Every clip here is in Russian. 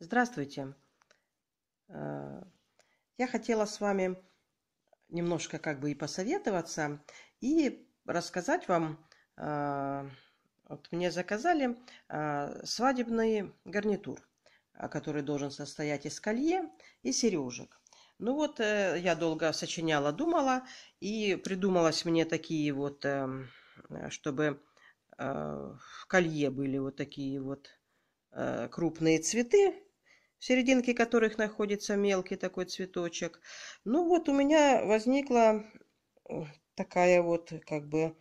Здравствуйте. Э, я хотела с вами немножко как бы и посоветоваться, и рассказать вам, э, вот мне заказали э, свадебный гарнитур, который должен состоять из колье и сережек. Ну вот я долго сочиняла, думала, и придумалась мне такие вот, эм, чтобы в колье были вот такие вот Э, крупные цветы, в серединке которых находится мелкий такой цветочек. Ну вот у меня возникла э, такая вот как бы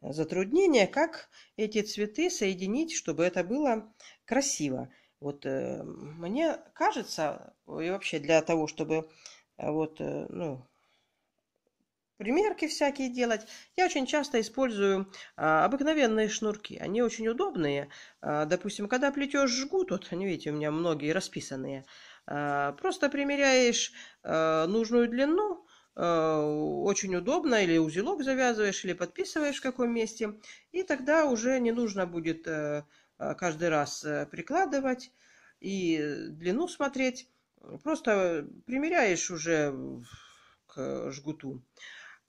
затруднение, как эти цветы соединить, чтобы это было красиво. Вот э, мне кажется, и вообще для того, чтобы вот, ну, примерки всякие делать. Я очень часто использую а, обыкновенные шнурки. Они очень удобные. А, допустим, когда плетешь жгут, вот они, видите, у меня многие расписанные. А, просто примеряешь а, нужную длину, а, очень удобно, или узелок завязываешь, или подписываешь в каком месте. И тогда уже не нужно будет э, а, каждый раз э, прикладывать и длину смотреть. Просто примеряешь уже к жгуту.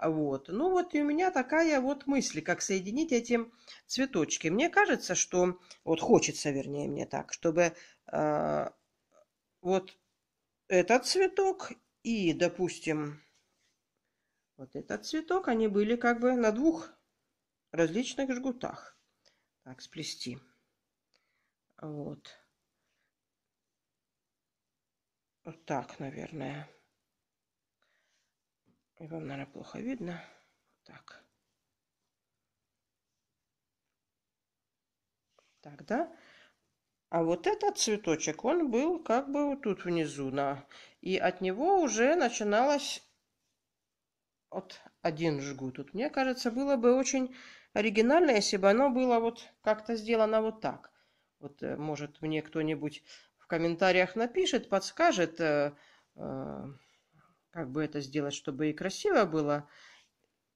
Вот. Ну вот и у меня такая вот мысль, как соединить эти цветочки. Мне кажется, что, вот хочется, вернее, мне так, чтобы э, вот этот цветок и, допустим, вот этот цветок, они были как бы на двух различных жгутах. Так, сплести. Вот. Вот так, наверное. И вам, наверное, плохо видно. Так. Так, да? А вот этот цветочек, он был как бы вот тут внизу, на. И от него уже начиналось вот один жгут. Тут, мне кажется, было бы очень оригинально, если бы оно было вот как-то сделано вот так. Вот, э, может, мне кто-нибудь в комментариях напишет, подскажет, э, э, как бы это сделать, чтобы и красиво было,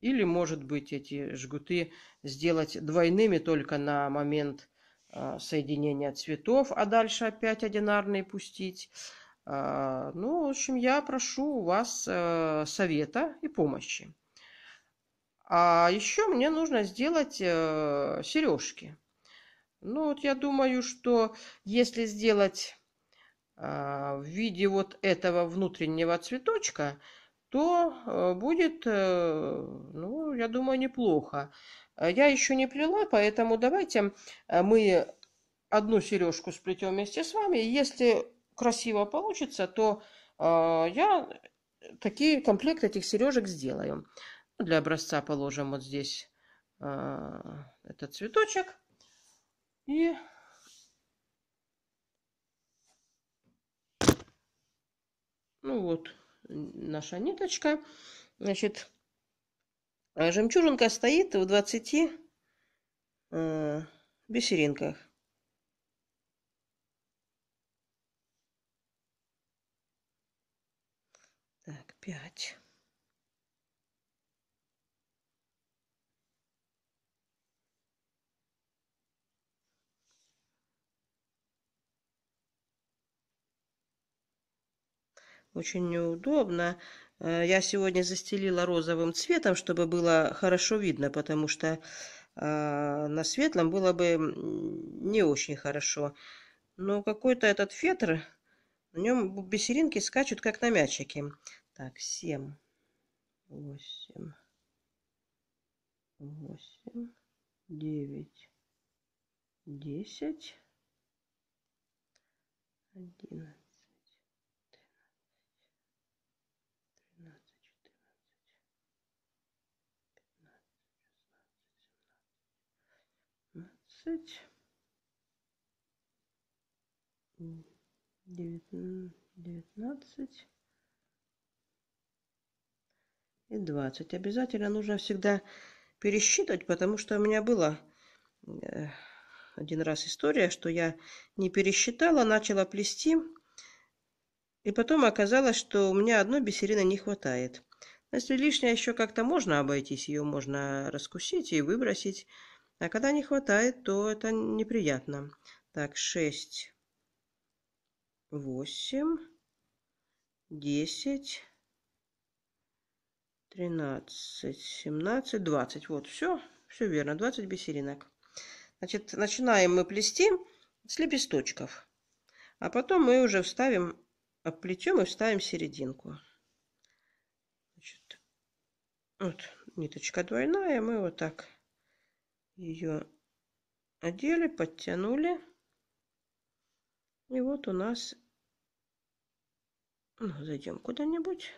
или, может быть, эти жгуты сделать двойными только на момент а, соединения цветов, а дальше опять одинарные пустить. А, ну, в общем, я прошу у вас э, совета и помощи. А еще мне нужно сделать э, сережки. Ну, вот я думаю, что если сделать а, в виде вот этого внутреннего цветочка, то э, будет, э, ну, я думаю, неплохо. Э, я еще не плела, поэтому давайте мы одну сережку сплетем вместе с вами. Если красиво получится, то а, я такие комплект этих сережек сделаю. Для образца положим вот здесь а, этот цветочек. И Ну вот наша ниточка. Значит, а жемчужинка стоит в 20 э, бисеринках. Так, 5. Очень неудобно. Э, я сегодня застелила розовым цветом, чтобы было хорошо видно, потому что а, на светлом было бы не очень хорошо. Но какой-то этот фетр, на нем бисеринки скачут, как на мячике. Так, 7, 8, 8, 9, 10, 11. 18, 19 и 20. Обязательно нужно всегда пересчитывать, потому что у меня было э, один раз история, что я не пересчитала, начала плести, и потом оказалось, что у меня одной бисерины не хватает. Если лишнее еще как-то можно обойтись, ее можно раскусить и выбросить. А когда не хватает, то это неприятно. Так, 6, 8, 10, 13, 17, 20. Вот, все, все верно, 20 бисеринок. Значит, начинаем мы плести с лепесточков. А потом мы уже вставим, оплетем и вставим серединку. Значит, вот ниточка двойная, мы вот так ее одели, подтянули. И вот у нас... Ну, зайдем куда-нибудь.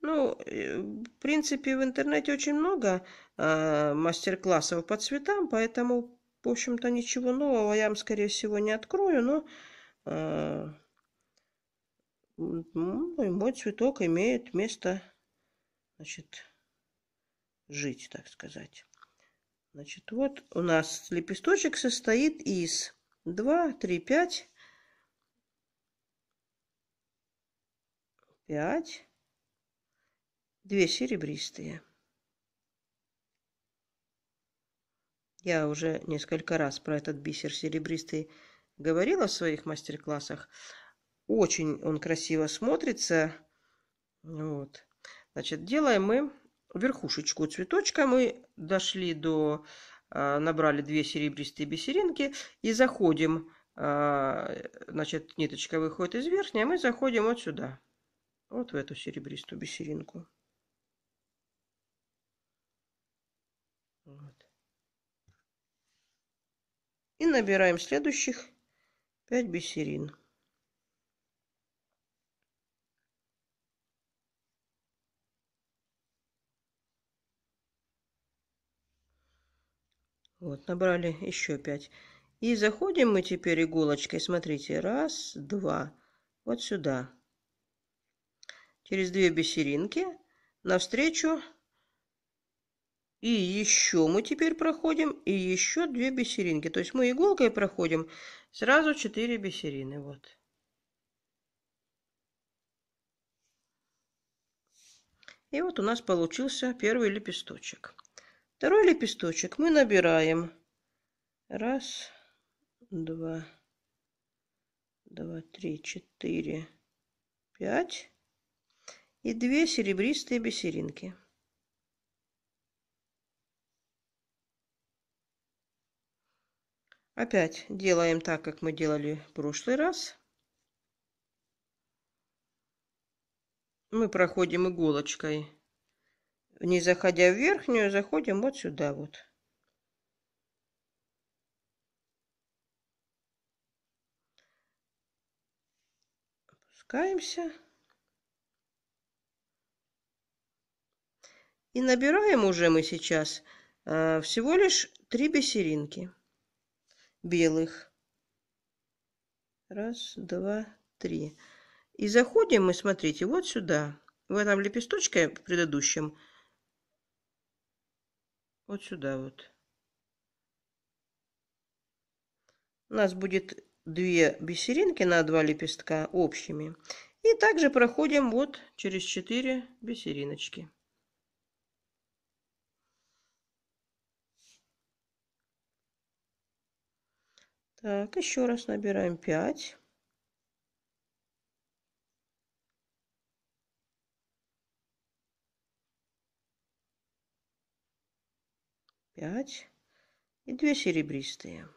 Ну, э, в принципе, в интернете очень много э, мастер-классов по цветам, поэтому, в общем-то, ничего нового я вам, скорее всего, не открою, но э, мой цветок имеет место, значит, жить, так сказать. Значит, вот у нас лепесточек состоит из 2, 3, 5, 5, 2 серебристые. Я уже несколько раз про этот бисер серебристый говорила в своих мастер-классах. Очень он красиво смотрится. Вот. Значит, делаем мы верхушечку цветочка мы дошли до, а, набрали две серебристые бисеринки и заходим, а, значит, ниточка выходит из верхней, а мы заходим вот сюда, вот в эту серебристую бисеринку. Вот. И набираем следующих 5 бисерин. Вот, набрали еще 5. И заходим мы теперь иголочкой, смотрите, раз, два, вот сюда. Через две бисеринки навстречу. И еще мы теперь проходим, и еще две бисеринки. То есть мы иголкой проходим сразу 4 бисерины. Вот. И вот у нас получился первый лепесточек. Второй лепесточек мы набираем. Раз, два, два, три, четыре, пять. И две серебристые бисеринки. Опять делаем так, как мы делали в прошлый раз. Мы проходим иголочкой не заходя в верхнюю, заходим вот сюда вот. Опускаемся. И набираем уже мы сейчас э, всего лишь три бисеринки белых. Раз, два, три. И заходим мы, смотрите, вот сюда. В этом лепесточке предыдущем вот сюда вот. У нас будет две бисеринки на два лепестка общими. И также проходим вот через 4 бисериночки. Так, еще раз набираем 5. 5 и 2 серебристые.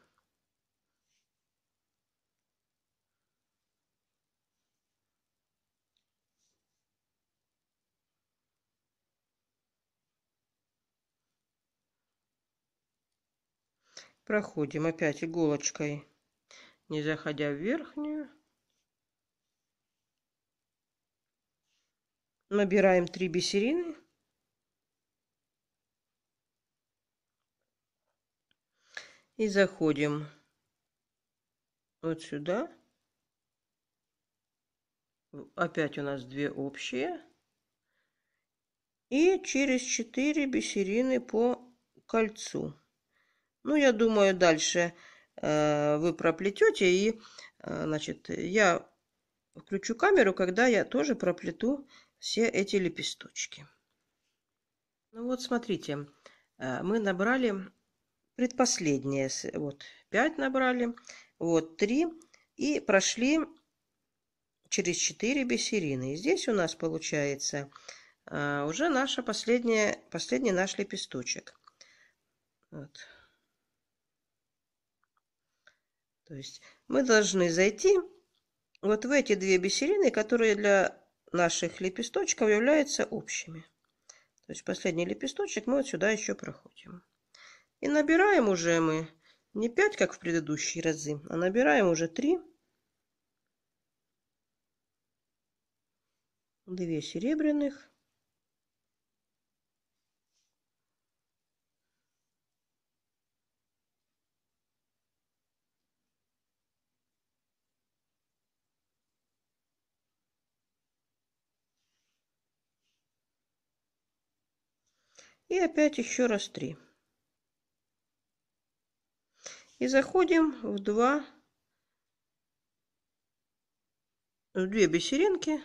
Проходим опять иголочкой, не заходя в верхнюю. Набираем 3 бисерины. и заходим вот сюда. Опять у нас две общие. И через 4 бисерины по кольцу. Ну, я думаю, дальше э, вы проплетете. И, э, значит, я включу камеру, когда я тоже проплету все эти лепесточки. Ну вот, смотрите, э, мы набрали предпоследнее, вот 5 набрали, вот 3 и прошли через 4 бисерины. И здесь у нас получается а, уже наша последняя, последний наш лепесточек. Вот. То есть мы должны зайти вот в эти две бисерины, которые для наших лепесточков являются общими. То есть последний лепесточек мы вот сюда еще проходим. И набираем уже мы не 5, как в предыдущие разы, а набираем уже 3. 2 серебряных. И опять еще раз три. И заходим в два, в две бисеринки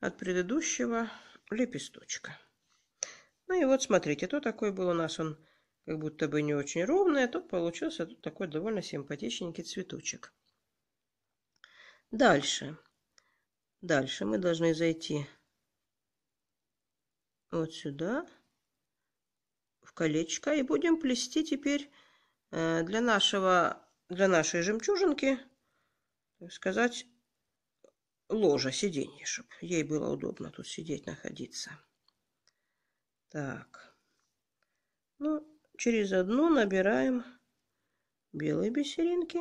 от предыдущего лепесточка. Ну и вот смотрите, то такой был у нас он как будто бы не очень ровный, а тут получился тут такой довольно симпатичненький цветочек. Дальше. Дальше мы должны зайти вот сюда, в колечко, и будем плести теперь Э, для, нашего, для нашей жемчужинки, так сказать, ложа сиденье, чтобы ей было удобно тут сидеть, находиться. Так. Ну, через одну набираем белые бисеринки.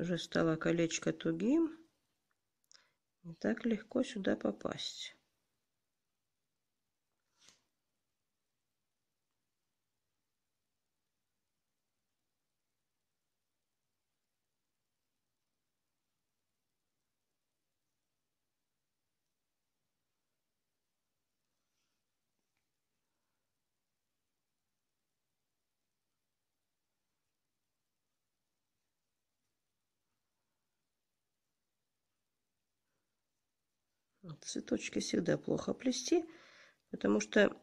Уже стало колечко тугим. Не так легко сюда попасть. Цветочки всегда плохо плести, потому что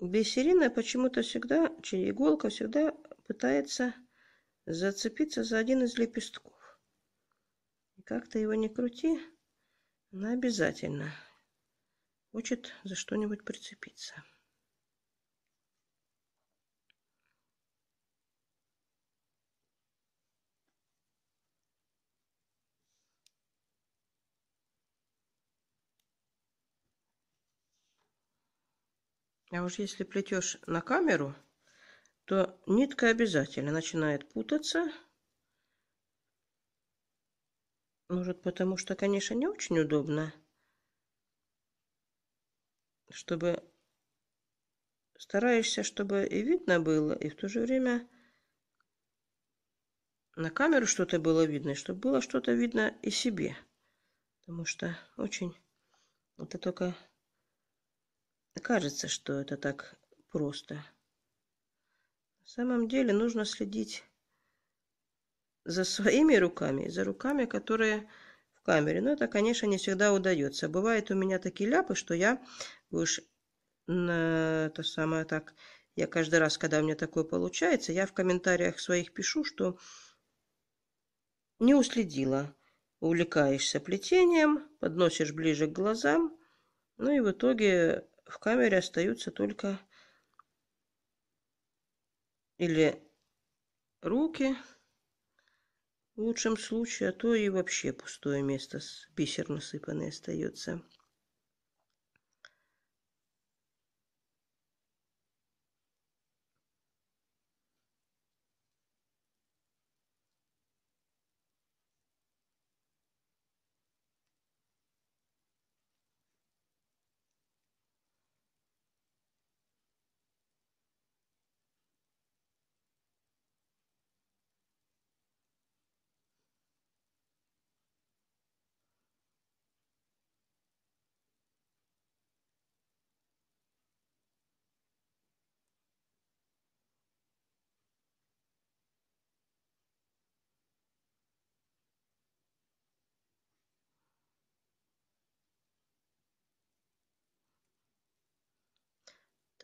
бисерина почему-то всегда, через иголка всегда пытается зацепиться за один из лепестков. И как то его не крути, она обязательно хочет за что-нибудь прицепиться. А уж если плетешь на камеру, то нитка обязательно начинает путаться. Может, потому что, конечно, не очень удобно, чтобы стараешься, чтобы и видно было, и в то же время на камеру что-то было видно, и чтобы было что-то видно и себе. Потому что очень это только кажется, что это так просто. На самом деле нужно следить за своими руками и за руками, которые в камере. Но это, конечно, не всегда удается. Бывают у меня такие ляпы, что я уж на то самое так... Я каждый раз, когда у меня такое получается, я в комментариях своих пишу, что не уследила. Увлекаешься плетением, подносишь ближе к глазам, ну и в итоге в камере остаются только или руки, в лучшем случае, а то и вообще пустое место с бисер насыпанный остается.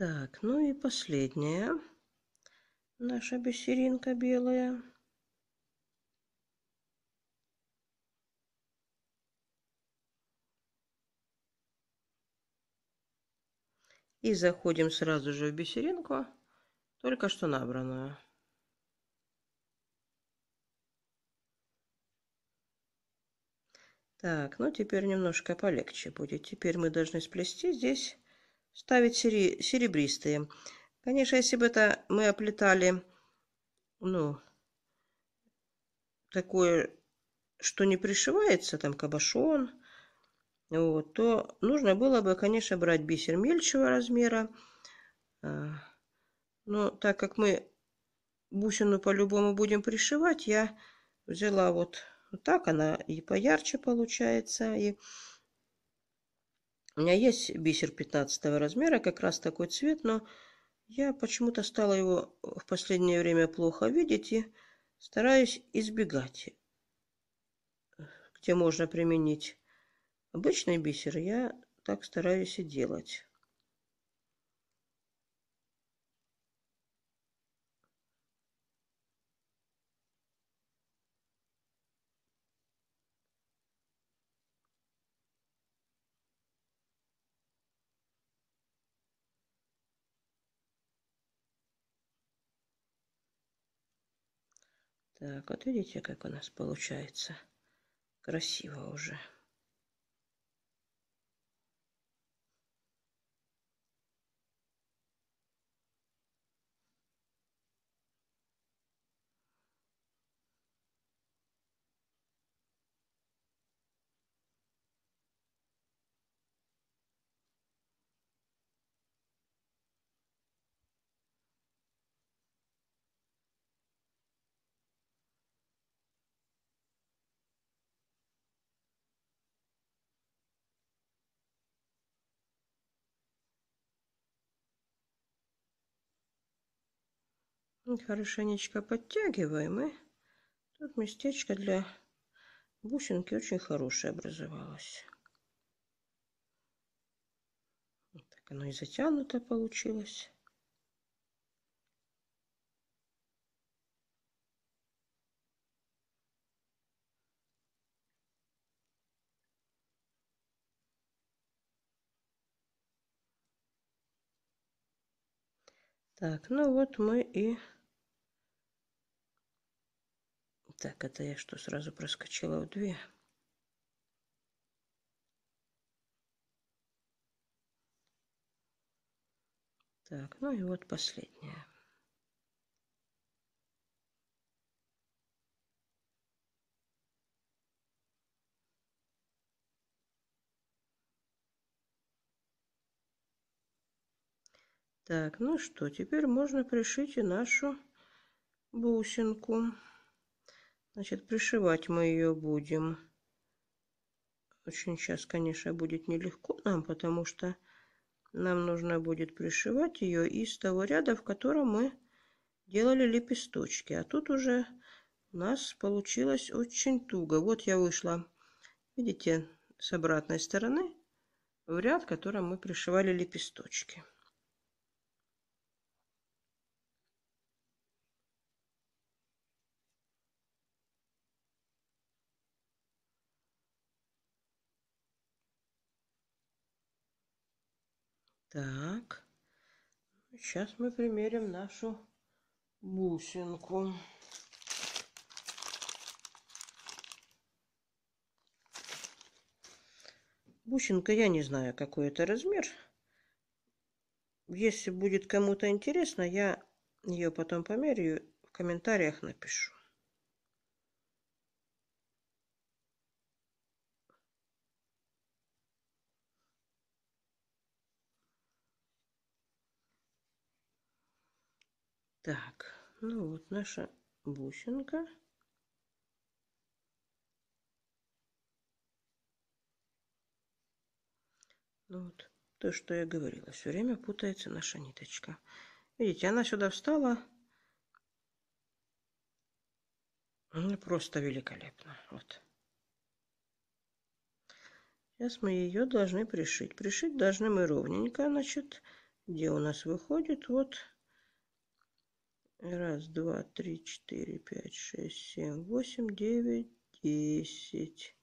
Так, ну и последняя наша бисеринка белая. И заходим сразу же в бисеринку, только что набранную. Так, ну теперь немножко полегче будет. Теперь мы должны сплести здесь ставить серебристые. Конечно, если бы это мы оплетали, ну, такое, что не пришивается, там кабошон, вот, то нужно было бы, конечно, брать бисер мельчего размера. А, но так как мы бусину по-любому будем пришивать, я взяла вот, вот так, она и поярче получается, и у меня есть бисер 15 размера, как раз такой цвет, но я почему-то стала его в последнее время плохо видеть и стараюсь избегать, где можно применить обычный бисер. Я так стараюсь и делать. Так, вот видите, как у нас получается красиво уже. Хорошенечко подтягиваем. И тут местечко для бусинки очень хорошее образовалось. так оно и затянуто получилось. Так, ну вот мы и так, это я что, сразу проскочила в две? Так, ну и вот последняя. Так, ну что, теперь можно пришить и нашу бусинку значит пришивать мы ее будем очень сейчас конечно будет нелегко нам потому что нам нужно будет пришивать ее из того ряда в котором мы делали лепесточки а тут уже у нас получилось очень туго вот я вышла видите с обратной стороны в ряд в котором мы пришивали лепесточки Так. Сейчас мы примерим нашу бусинку. Бусинка, я не знаю, какой это размер. Если будет кому-то интересно, я ее потом померяю, в комментариях напишу. Так, ну вот наша бусинка. Ну вот, то, что я говорила, все время путается наша ниточка. Видите, она сюда встала. Ну, просто великолепно. Вот. Сейчас мы ее должны пришить. Пришить должны мы ровненько, значит, где у нас выходит. Вот раз два три четыре пять шесть семь восемь девять десять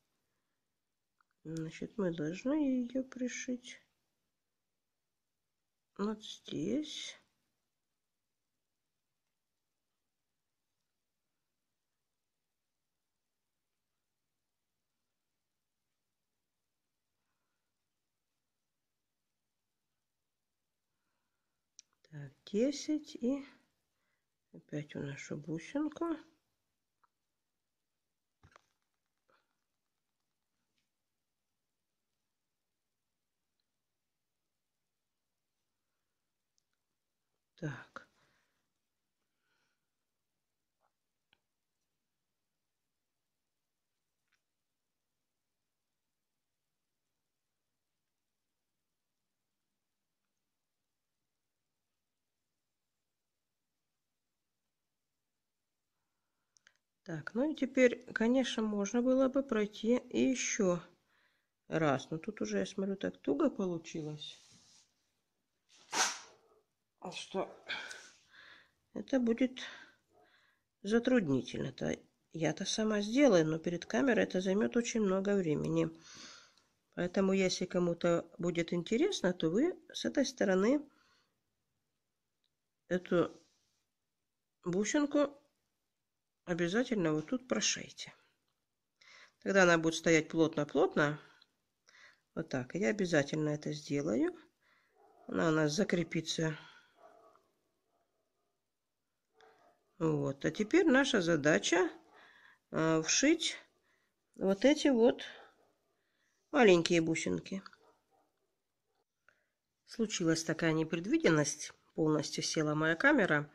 значит мы должны ее пришить вот здесь Так, десять и опять у нашу бусинку Так, ну и теперь, конечно, можно было бы пройти еще раз. Но тут уже, я смотрю, так туго получилось. А что это будет затруднительно. -то. Я-то сама сделаю, но перед камерой это займет очень много времени. Поэтому, если кому-то будет интересно, то вы с этой стороны эту бусинку обязательно вот тут прошейте. Тогда она будет стоять плотно-плотно. Вот так. Я обязательно это сделаю. Она у нас закрепится. Вот. А теперь наша задача э, вшить вот эти вот маленькие бусинки. Случилась такая непредвиденность. Полностью села моя камера.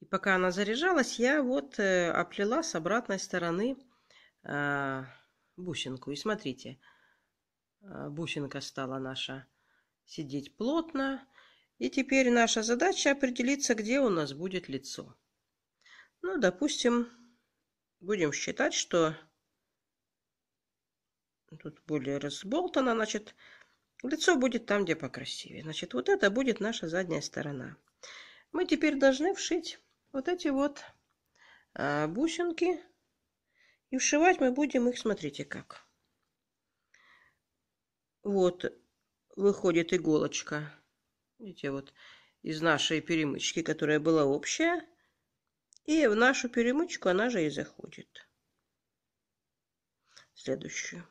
И пока она заряжалась, я вот э, оплела с обратной стороны э, бусинку. И смотрите, э, бусинка стала наша сидеть плотно. И теперь наша задача определиться, где у нас будет лицо. Ну, допустим, будем считать, что тут более разболтано, значит, лицо будет там, где покрасивее. Значит, вот это будет наша задняя сторона. Мы теперь должны вшить вот эти вот а, бусинки. И вшивать мы будем их, смотрите как. Вот выходит иголочка. Видите, вот из нашей перемычки, которая была общая. И в нашу перемычку она же и заходит. Следующую.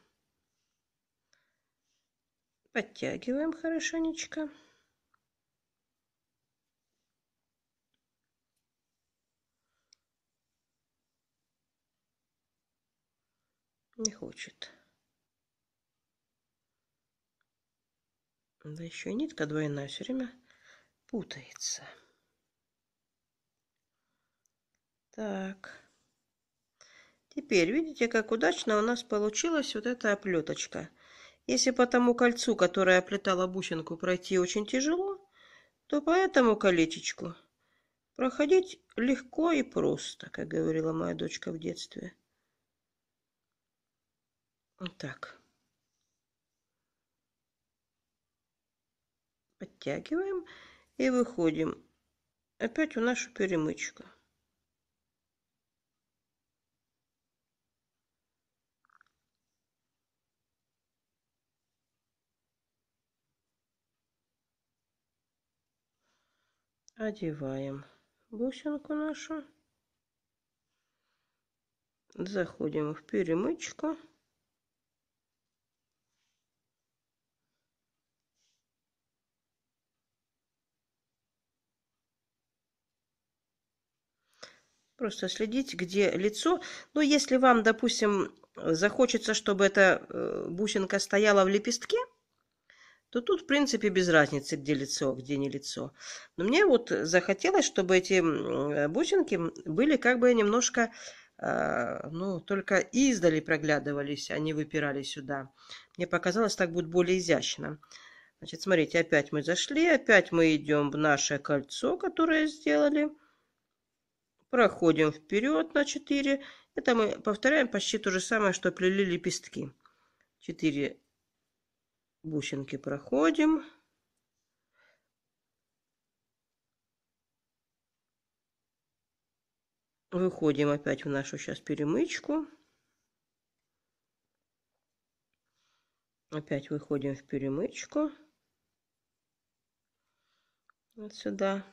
Подтягиваем хорошенечко. Не хочет. Да еще и нитка двойная все время путается. Так. Теперь видите, как удачно у нас получилась вот эта оплеточка. Если по тому кольцу, которое оплетало бусинку, пройти очень тяжело, то по этому колечечку проходить легко и просто, как говорила моя дочка в детстве. Вот так. Подтягиваем и выходим опять в нашу перемычку. Одеваем бусинку нашу. Заходим в перемычку. Просто следить где лицо. но если вам, допустим, захочется, чтобы эта э, бусинка стояла в лепестке, то тут, в принципе, без разницы, где лицо, где не лицо. Но мне вот захотелось, чтобы эти э, бусинки были как бы немножко, э, ну, только издали проглядывались, а не выпирали сюда. Мне показалось, так будет более изящно. Значит, смотрите, опять мы зашли, опять мы идем в наше кольцо, которое сделали – проходим вперед на 4. Это мы повторяем почти то же самое, что плели лепестки. 4 бусинки проходим. Выходим опять в нашу сейчас перемычку. Опять выходим в перемычку. Вот сюда.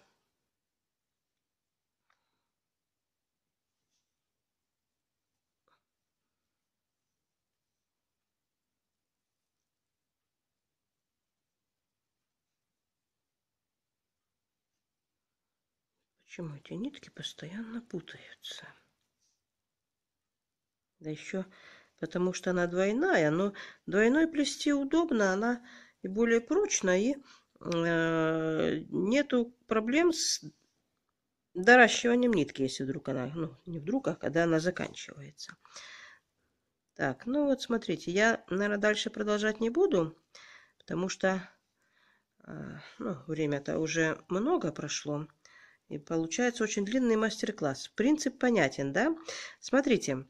Почему эти нитки постоянно путаются? Да еще потому что она двойная, но двойной плести удобно, она и более прочная, и э, нету проблем с доращиванием нитки, если вдруг она, ну, не вдруг, а когда она заканчивается. Так, ну вот смотрите, я, наверное, дальше продолжать не буду, потому что э, ну, время-то уже много прошло. И получается очень длинный мастер-класс. Принцип понятен, да? Смотрите,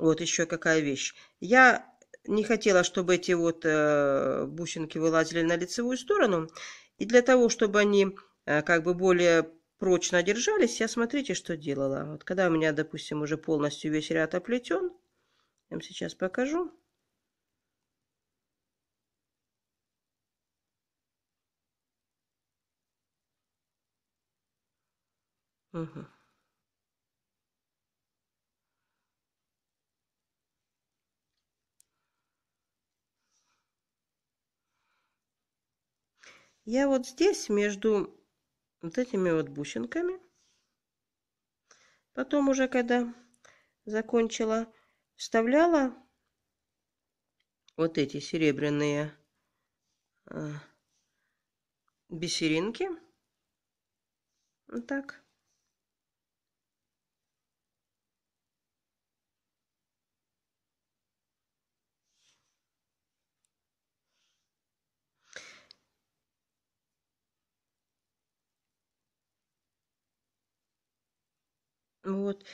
вот еще какая вещь. Я не хотела, чтобы эти вот э, бусинки вылазили на лицевую сторону. И для того, чтобы они э, как бы более прочно держались, я смотрите, что делала. Вот когда у меня, допустим, уже полностью весь ряд оплетен, я вам сейчас покажу. Я вот здесь между вот этими вот бусинками, потом уже когда закончила, вставляла вот эти серебряные а, бисеринки. Вот так. Вот.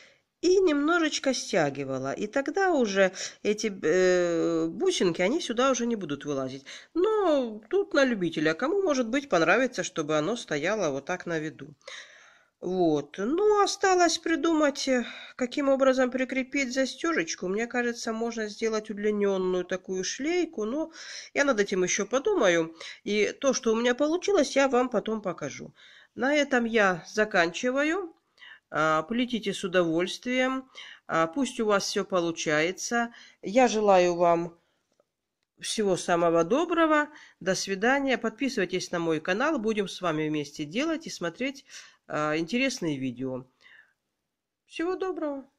И немножечко стягивала. И тогда уже эти э, бусинки, они сюда уже не будут вылазить. Но тут на любителя. А кому, может быть, понравится, чтобы оно стояло вот так на виду. Вот. Ну, осталось придумать, э, каким образом прикрепить застежечку. Мне кажется, можно сделать удлиненную такую шлейку, но я над этим еще подумаю. И то, что у меня получилось, я вам потом покажу. На этом я заканчиваю. А, плетите с удовольствием. А, пусть у вас все получается. Я желаю вам всего самого доброго. До свидания. Подписывайтесь на мой канал. Будем с вами вместе делать и смотреть а, интересные видео. Всего доброго.